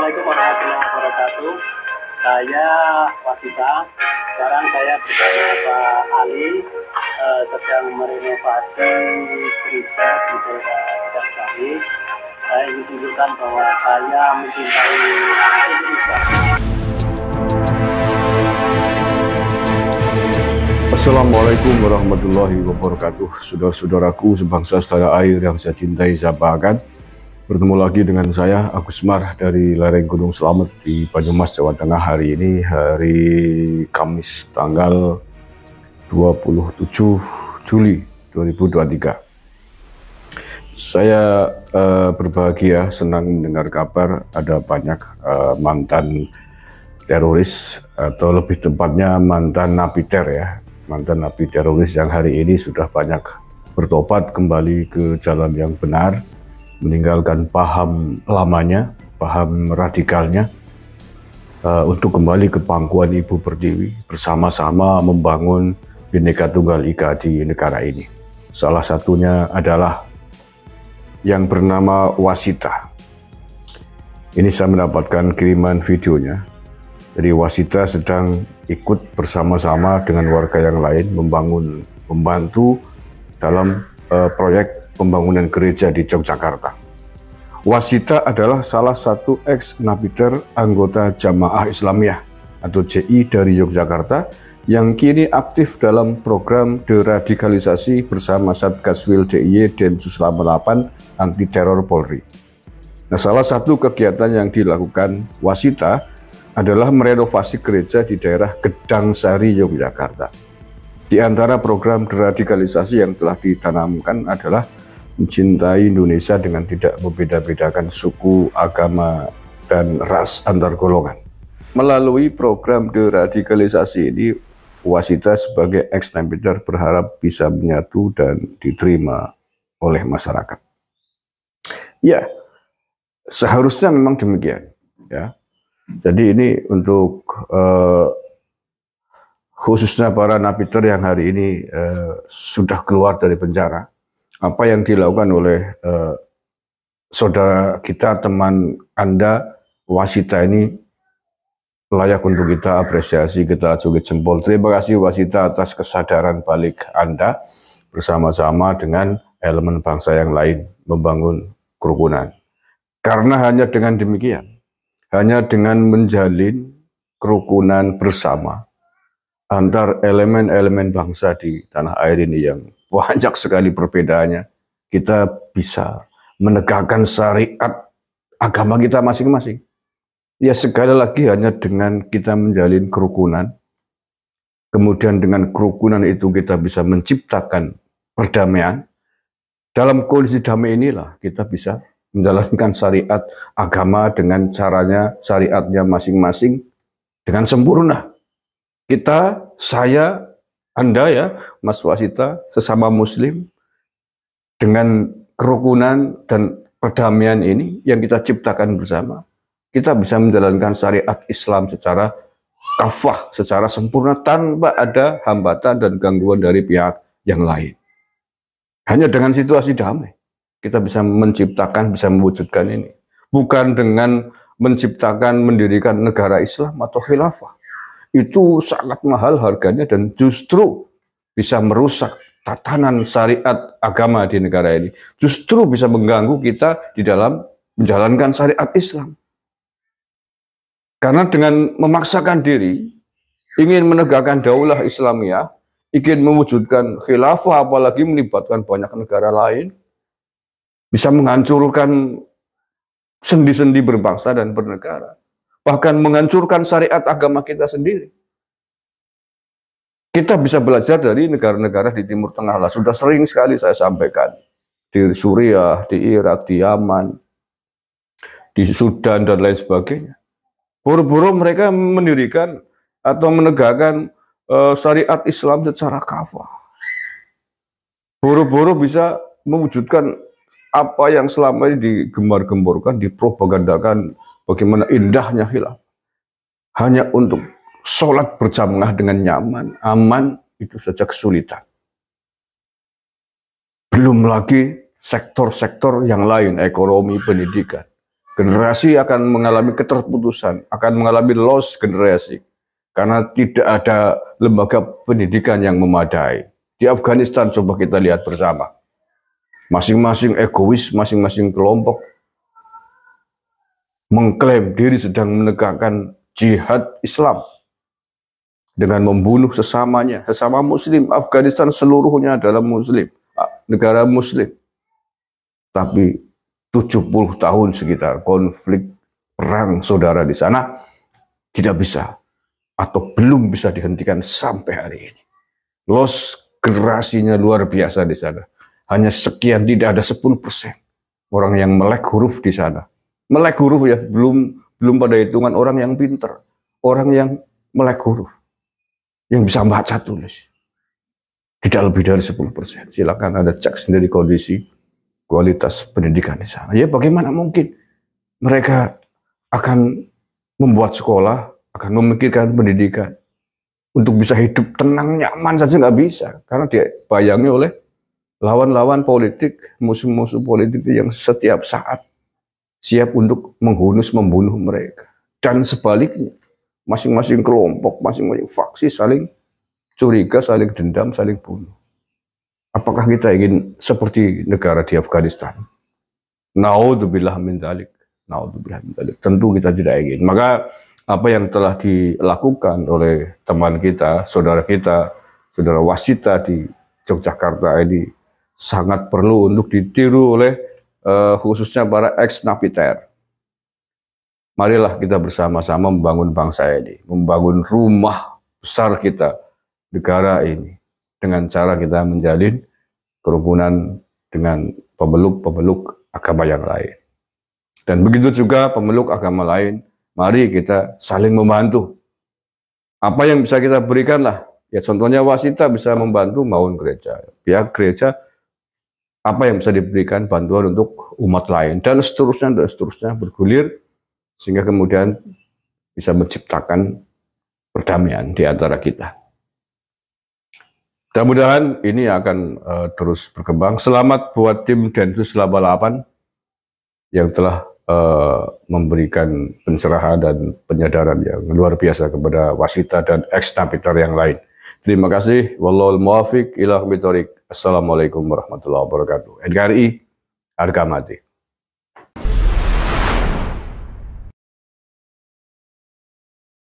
Assalamualaikum warahmatullahi wabarakatuh. Saya Wasita. Sekarang saya bersama Pak Ali eh, sedang merenovasi gereja di daerah Bidang Saya ingin tunjukkan bahwa saya mencintai Indonesia. Assalamualaikum warahmatullahi wabarakatuh Saudara-saudaraku sebangsa setara air yang saya cintai saya banggakan Bertemu lagi dengan saya Agus Mar dari lereng Gunung Selamet di Banyumas Jawa Tengah hari ini hari Kamis tanggal 27 Juli 2023. Saya uh, berbahagia senang mendengar kabar ada banyak uh, mantan teroris atau lebih tepatnya mantan napiter ya mantan napi teroris yang hari ini sudah banyak bertobat kembali ke jalan yang benar meninggalkan paham lamanya, paham radikalnya uh, untuk kembali ke pangkuan Ibu Pertiwi bersama-sama membangun Bhinneka Tunggal Ika di negara ini. Salah satunya adalah yang bernama Wasita. Ini saya mendapatkan kiriman videonya. Jadi Wasita sedang ikut bersama-sama dengan warga yang lain membangun, membantu dalam uh, proyek pembangunan gereja di Yogyakarta. Wasita adalah salah satu ex napiter anggota Jamaah Islamiyah atau JI dari Yogyakarta yang kini aktif dalam program deradikalisasi bersama Satgas Satgaswil DIY Densus 88 Anti Teror Polri. Nah, salah satu kegiatan yang dilakukan Wasita adalah merenovasi gereja di daerah Gedang Sari, Yogyakarta. Di antara program deradikalisasi yang telah ditanamkan adalah mencintai Indonesia dengan tidak membeda-bedakan suku, agama, dan ras antar golongan. Melalui program deradikalisasi ini, Wasita sebagai ex berharap bisa menyatu dan diterima oleh masyarakat. Ya, seharusnya memang demikian. Ya, jadi ini untuk eh, khususnya para napiter yang hari ini eh, sudah keluar dari penjara apa yang dilakukan oleh eh, saudara kita, teman Anda, wasita ini layak untuk kita apresiasi, kita cubit jempol. Terima kasih wasita atas kesadaran balik Anda bersama-sama dengan elemen bangsa yang lain membangun kerukunan. Karena hanya dengan demikian, hanya dengan menjalin kerukunan bersama antar elemen-elemen bangsa di tanah air ini yang banyak sekali perbedaannya. Kita bisa menegakkan syariat agama kita masing-masing. Ya sekali lagi hanya dengan kita menjalin kerukunan. Kemudian dengan kerukunan itu kita bisa menciptakan perdamaian. Dalam kondisi damai inilah kita bisa menjalankan syariat agama dengan caranya syariatnya masing-masing dengan sempurna. Kita, saya, anda ya, Mas Wasita, sesama Muslim, dengan kerukunan dan perdamaian ini yang kita ciptakan bersama, kita bisa menjalankan syariat Islam secara kafah, secara sempurna, tanpa ada hambatan dan gangguan dari pihak yang lain. Hanya dengan situasi damai, kita bisa menciptakan, bisa mewujudkan ini. Bukan dengan menciptakan, mendirikan negara Islam atau khilafah itu sangat mahal harganya dan justru bisa merusak tatanan syariat agama di negara ini. Justru bisa mengganggu kita di dalam menjalankan syariat Islam. Karena dengan memaksakan diri, ingin menegakkan daulah Islamiyah, ingin mewujudkan khilafah apalagi melibatkan banyak negara lain, bisa menghancurkan sendi-sendi berbangsa dan bernegara bahkan menghancurkan syariat agama kita sendiri. Kita bisa belajar dari negara-negara di Timur Tengah lah. Sudah sering sekali saya sampaikan di Suriah, di Irak, di Yaman, di Sudan dan lain sebagainya. Buru-buru mereka mendirikan atau menegakkan uh, syariat Islam secara kafah. Buru-buru bisa mewujudkan apa yang selama ini digembar-gemborkan, dipropagandakan Bagaimana indahnya hilaf. Hanya untuk sholat berjamaah dengan nyaman, aman, itu saja kesulitan. Belum lagi sektor-sektor yang lain, ekonomi, pendidikan. Generasi akan mengalami keterputusan, akan mengalami loss generasi. Karena tidak ada lembaga pendidikan yang memadai. Di Afghanistan coba kita lihat bersama. Masing-masing egois, masing-masing kelompok mengklaim diri sedang menegakkan jihad Islam dengan membunuh sesamanya, sesama muslim. Afghanistan seluruhnya adalah muslim, negara muslim. Tapi 70 tahun sekitar konflik perang saudara di sana tidak bisa atau belum bisa dihentikan sampai hari ini. Los gerasinya luar biasa di sana. Hanya sekian, tidak ada 10% orang yang melek huruf di sana melek guru ya belum belum pada hitungan orang yang pinter orang yang melek guru yang bisa baca tulis tidak lebih dari 10% silakan anda cek sendiri kondisi kualitas pendidikan di sana ya bagaimana mungkin mereka akan membuat sekolah akan memikirkan pendidikan untuk bisa hidup tenang nyaman saja nggak bisa karena dia bayangi oleh lawan-lawan politik musuh-musuh politik yang setiap saat siap untuk menghunus membunuh mereka. Dan sebaliknya, masing-masing kelompok, masing-masing faksi saling curiga, saling dendam, saling bunuh. Apakah kita ingin seperti negara di Afghanistan? Naudzubillah min dzalik. Naudzubillah min dzalik. Tentu kita tidak ingin. Maka apa yang telah dilakukan oleh teman kita, saudara kita, saudara wasita di Yogyakarta ini sangat perlu untuk ditiru oleh Eh, khususnya para ex napiter. Marilah kita bersama-sama membangun bangsa ini, membangun rumah besar kita, negara ini, dengan cara kita menjalin kerukunan dengan pemeluk-pemeluk agama yang lain. Dan begitu juga pemeluk agama lain, mari kita saling membantu. Apa yang bisa kita berikanlah, ya contohnya wasita bisa membantu maun gereja, pihak gereja apa yang bisa diberikan bantuan untuk umat lain dan seterusnya dan seterusnya bergulir sehingga kemudian bisa menciptakan perdamaian di antara kita. Mudah-mudahan ini akan uh, terus berkembang. Selamat buat tim Densus 88 yang telah uh, memberikan pencerahan dan penyadaran yang luar biasa kepada wasita dan ex napiter yang lain. Terima kasih. Wallahul muwafiq mitorik. Assalamualaikum warahmatullahi wabarakatuh. NKRI, harga mati.